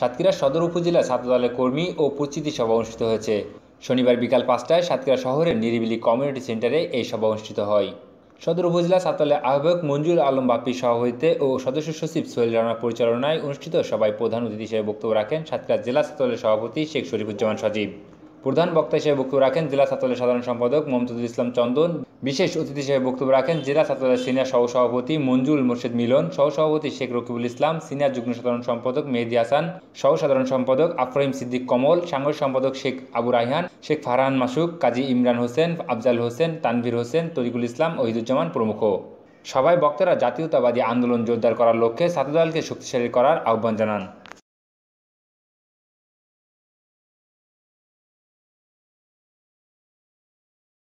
সাতক্ষীরা সদর উপজেলা ছাত্রদলের কর্মী ও পরিচিতি সভা অনুষ্ঠিত হয়েছে শনিবার বিকাল পাঁচটায় সাতক্ষীরা শহরের নিরিবিলি কমিউনিটি সেন্টারে এই সভা অনুষ্ঠিত হয় সদর উপজেলা ছাত্রদলের আহ্বায়ক মঞ্জুর আলম বাপ্পির সভাপতিতে ও সদস্য সচিব সোহেল রানার পরিচালনায় অনুষ্ঠিত সভায় প্রধান অতিথি হিসেবে বক্তব্য রাখেন সাতক্ষীরা জেলা ছাত্রদলের সভাপতি শেখ শরীফুজ্জামান সজীব প্রধান বক্তা হিসেবে বক্তব্য রাখেন জেলা ছাত্রদলের সাধারণ সম্পাদক মমতাজুল ইসলাম চন্দন বিশেষ অতিথি হিসেবে বক্তব্য রাখেন জেলা ছাত্রদের সিনিয়র সভাপতি মঞ্জুল মোর্শেদ মিলন সহ সভাপতি শেখ রকিবুল ইসলাম সিনিয়র যুগ্ম সাধারণ সম্পাদক মেহেদি হাসান সহ সাধারণ সম্পাদক আফরাহিম সিদ্দিক কমল সাংগঠনিক সম্পাদক শেখ আবু রাইহান শেখ ফারহান মাসুক কাজী ইমরান হোসেন আফজাল হোসেন তানভীর হোসেন তরিকুল ইসলাম ওহিদুজ্জামান প্রমুখ সভায় বক্তারা জাতীয়তাবাদী আন্দোলন জোরদার করার লক্ষ্যে ছাত্রদলকে শক্তিশালী করার আহ্বান জানান